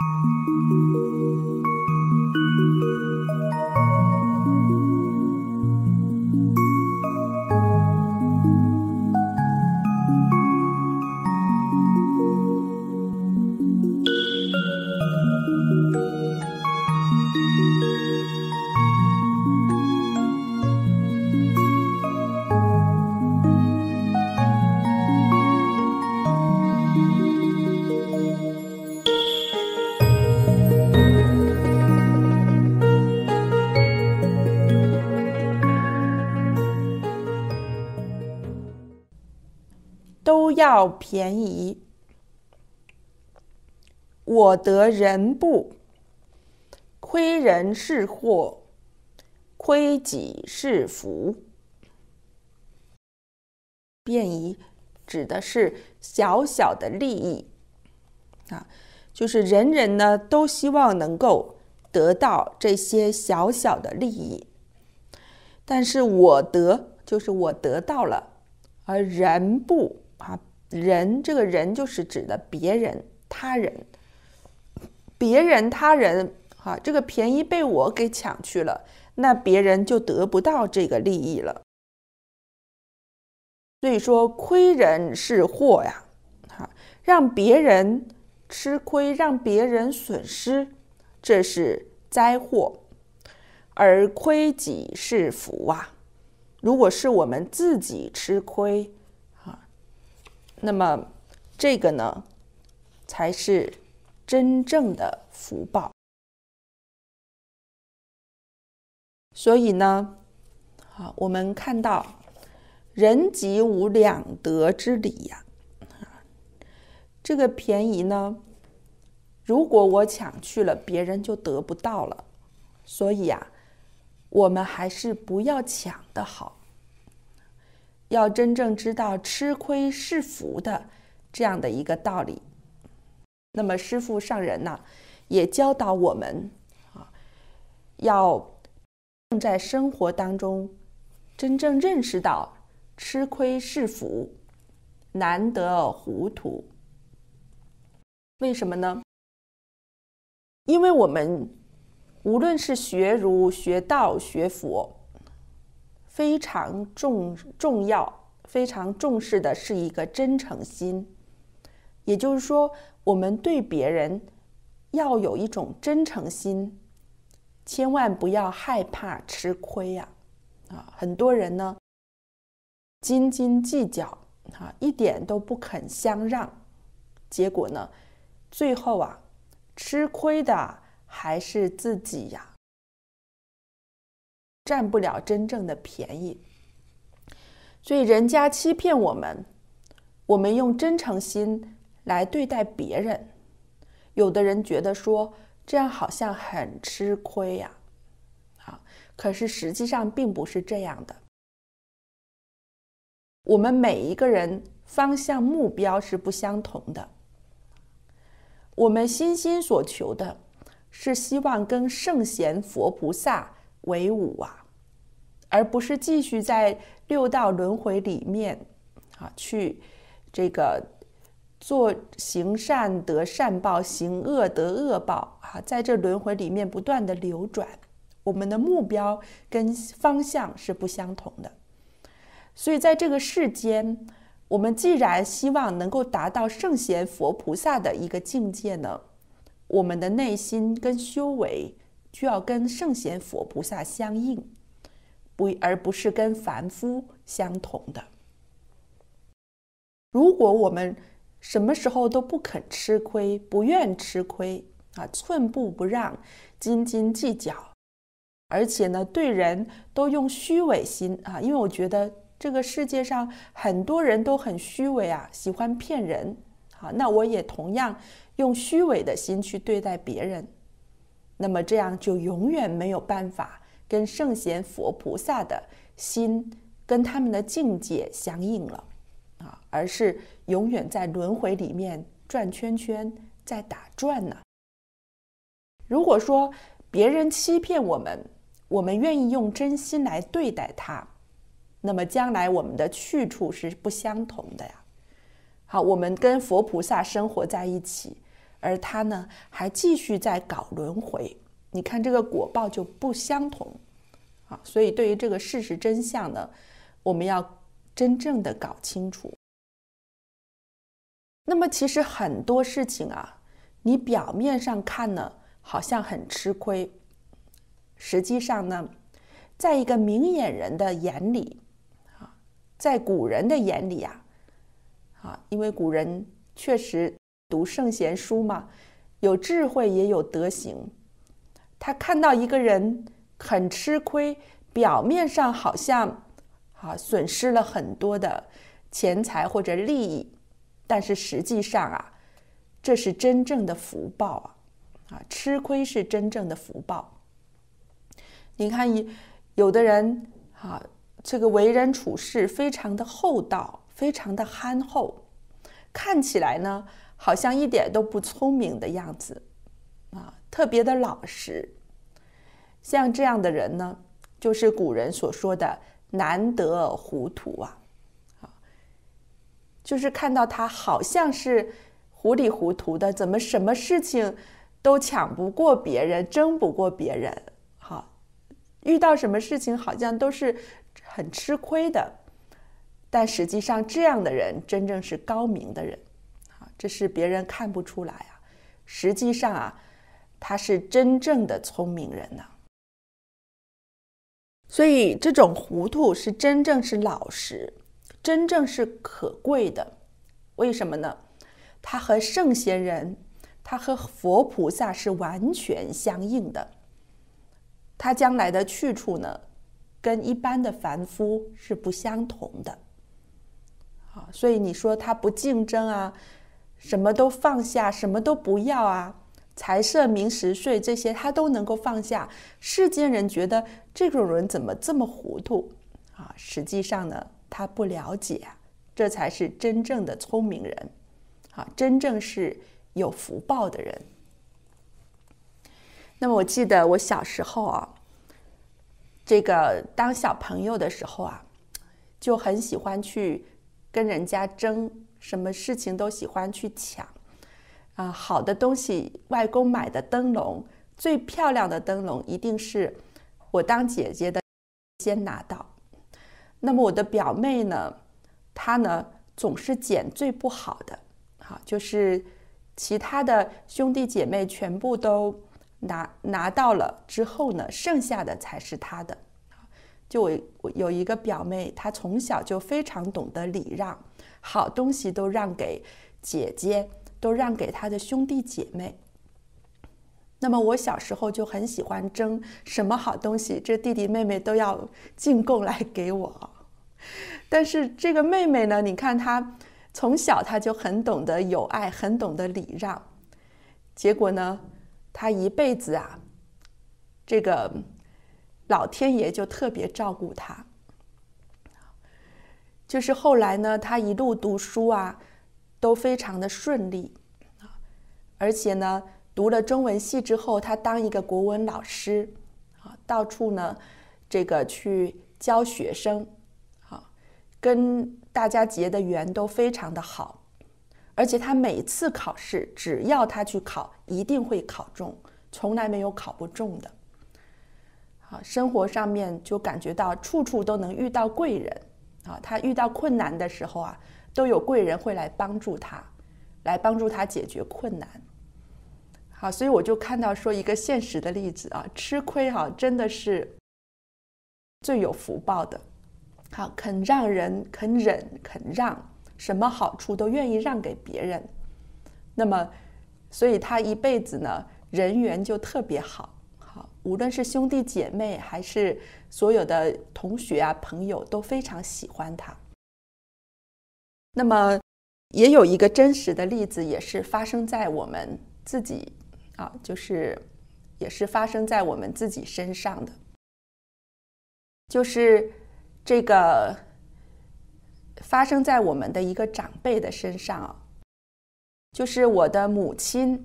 thank you 要便宜，我得人不亏人是祸，亏己是福。便宜指的是小小的利益啊，就是人人呢都希望能够得到这些小小的利益，但是我得就是我得到了，而人不啊。人，这个人就是指的别人、他人。别人、他人，哈，这个便宜被我给抢去了，那别人就得不到这个利益了。所以说，亏人是祸呀，哈，让别人吃亏，让别人损失，这是灾祸；而亏己是福啊。如果是我们自己吃亏，那么，这个呢，才是真正的福报。所以呢，好，我们看到人即无两得之理呀。这个便宜呢，如果我抢去了，别人就得不到了。所以啊，我们还是不要抢的好。要真正知道吃亏是福的这样的一个道理，那么师父上人呢，也教导我们啊，要，在生活当中，真正认识到吃亏是福，难得糊涂。为什么呢？因为我们无论是学儒、学道、学佛。非常重重要，非常重视的是一个真诚心，也就是说，我们对别人要有一种真诚心，千万不要害怕吃亏呀！啊，很多人呢斤斤计较，啊，一点都不肯相让，结果呢，最后啊，吃亏的还是自己呀。占不了真正的便宜，所以人家欺骗我们，我们用真诚心来对待别人。有的人觉得说这样好像很吃亏呀，啊，可是实际上并不是这样的。我们每一个人方向目标是不相同的，我们心心所求的是希望跟圣贤佛菩萨。为伍啊，而不是继续在六道轮回里面啊去这个做行善得善报，行恶得恶报啊，在这轮回里面不断的流转。我们的目标跟方向是不相同的，所以在这个世间，我们既然希望能够达到圣贤、佛菩萨的一个境界呢，我们的内心跟修为。需要跟圣贤、佛、菩萨相应，不而不是跟凡夫相同的。如果我们什么时候都不肯吃亏，不愿吃亏啊，寸步不让，斤斤计较，而且呢，对人都用虚伪心啊，因为我觉得这个世界上很多人都很虚伪啊，喜欢骗人啊，那我也同样用虚伪的心去对待别人。那么这样就永远没有办法跟圣贤佛菩萨的心跟他们的境界相应了啊，而是永远在轮回里面转圈圈在打转呢。如果说别人欺骗我们，我们愿意用真心来对待他，那么将来我们的去处是不相同的呀。好，我们跟佛菩萨生活在一起。而他呢，还继续在搞轮回。你看这个果报就不相同啊。所以对于这个事实真相呢，我们要真正的搞清楚。那么其实很多事情啊，你表面上看呢，好像很吃亏，实际上呢，在一个明眼人的眼里啊，在古人的眼里啊，啊，因为古人确实。读圣贤书嘛，有智慧也有德行。他看到一个人很吃亏，表面上好像啊损失了很多的钱财或者利益，但是实际上啊，这是真正的福报啊！啊，吃亏是真正的福报。你看，有有的人啊，这个为人处事非常的厚道，非常的憨厚，看起来呢。好像一点都不聪明的样子，啊，特别的老实。像这样的人呢，就是古人所说的难得糊涂啊。就是看到他好像是糊里糊涂的，怎么什么事情都抢不过别人，争不过别人，好，遇到什么事情好像都是很吃亏的。但实际上，这样的人真正是高明的人。这是别人看不出来啊，实际上啊，他是真正的聪明人呢。所以这种糊涂是真正是老实，真正是可贵的。为什么呢？他和圣贤人，他和佛菩萨是完全相应的。他将来的去处呢，跟一般的凡夫是不相同的。啊，所以你说他不竞争啊？什么都放下，什么都不要啊！财色名食睡这些，他都能够放下。世间人觉得这种人怎么这么糊涂啊？实际上呢，他不了解，这才是真正的聪明人，啊，真正是有福报的人。那么我记得我小时候啊，这个当小朋友的时候啊，就很喜欢去跟人家争。什么事情都喜欢去抢，啊，好的东西，外公买的灯笼，最漂亮的灯笼一定是我当姐姐的先拿到。那么我的表妹呢，她呢总是捡最不好的，啊，就是其他的兄弟姐妹全部都拿拿到了之后呢，剩下的才是她的。就我我有一个表妹，她从小就非常懂得礼让。好东西都让给姐姐，都让给他的兄弟姐妹。那么我小时候就很喜欢争什么好东西，这弟弟妹妹都要进贡来给我。但是这个妹妹呢，你看她从小她就很懂得友爱，很懂得礼让。结果呢，她一辈子啊，这个老天爷就特别照顾她。就是后来呢，他一路读书啊，都非常的顺利啊，而且呢，读了中文系之后，他当一个国文老师啊，到处呢，这个去教学生啊，跟大家结的缘都非常的好，而且他每次考试，只要他去考，一定会考中，从来没有考不中的。好，生活上面就感觉到处处都能遇到贵人。啊，他遇到困难的时候啊，都有贵人会来帮助他，来帮助他解决困难。好，所以我就看到说一个现实的例子啊，吃亏哈真的是最有福报的。好，肯让人、肯忍、肯让，什么好处都愿意让给别人。那么，所以他一辈子呢，人缘就特别好。无论是兄弟姐妹，还是所有的同学啊、朋友，都非常喜欢他。那么，也有一个真实的例子，也是发生在我们自己啊，就是也是发生在我们自己身上的，就是这个发生在我们的一个长辈的身上，啊，就是我的母亲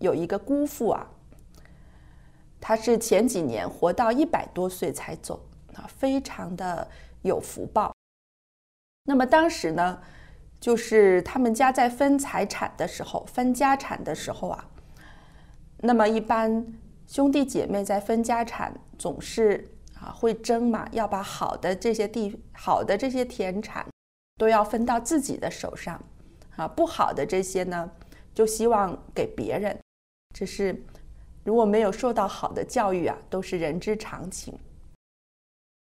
有一个姑父啊。他是前几年活到一百多岁才走，啊，非常的有福报。那么当时呢，就是他们家在分财产的时候，分家产的时候啊，那么一般兄弟姐妹在分家产总是啊会争嘛，要把好的这些地、好的这些田产都要分到自己的手上，啊，不好的这些呢，就希望给别人，这是。如果没有受到好的教育啊，都是人之常情。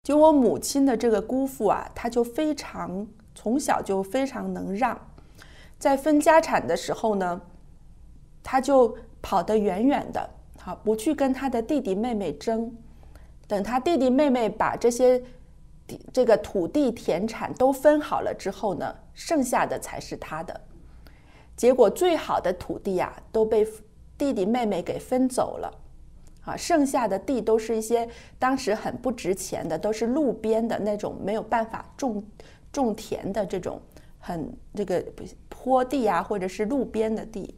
就我母亲的这个姑父啊，他就非常从小就非常能让，在分家产的时候呢，他就跑得远远的，好不去跟他的弟弟妹妹争。等他弟弟妹妹把这些这个土地田产都分好了之后呢，剩下的才是他的。结果最好的土地啊，都被。弟弟妹妹给分走了，啊，剩下的地都是一些当时很不值钱的，都是路边的那种没有办法种种田的这种很这个坡地啊，或者是路边的地，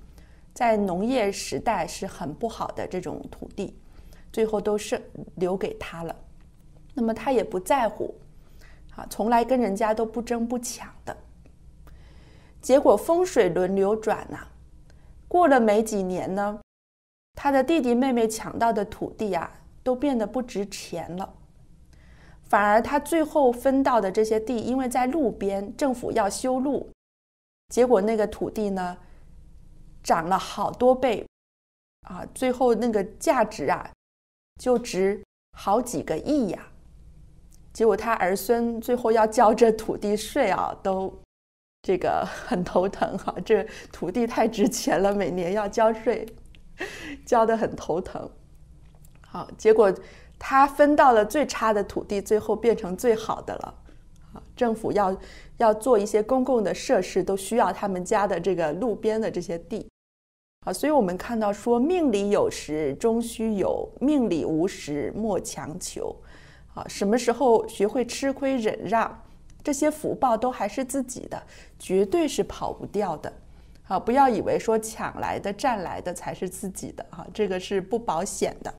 在农业时代是很不好的这种土地，最后都剩留给他了。那么他也不在乎，啊，从来跟人家都不争不抢的，结果风水轮流转呐。过了没几年呢，他的弟弟妹妹抢到的土地啊，都变得不值钱了。反而他最后分到的这些地，因为在路边，政府要修路，结果那个土地呢，涨了好多倍，啊，最后那个价值啊，就值好几个亿呀。结果他儿孙最后要交这土地税啊，都。这个 很头疼哈，这土地太值钱了，每年要交税，交得很头疼。好，结果他分到了最差的土地，最后变成最好的了。好，政府要要做一些公共的设施，都需要他们家的这个路边的这些地。啊，所以我们看到说，命里有时终须有，命里无时莫强求。啊，什么时候学会吃亏忍让？这些福报都还是自己的，绝对是跑不掉的。好，不要以为说抢来的、占来的才是自己的，哈，这个是不保险的。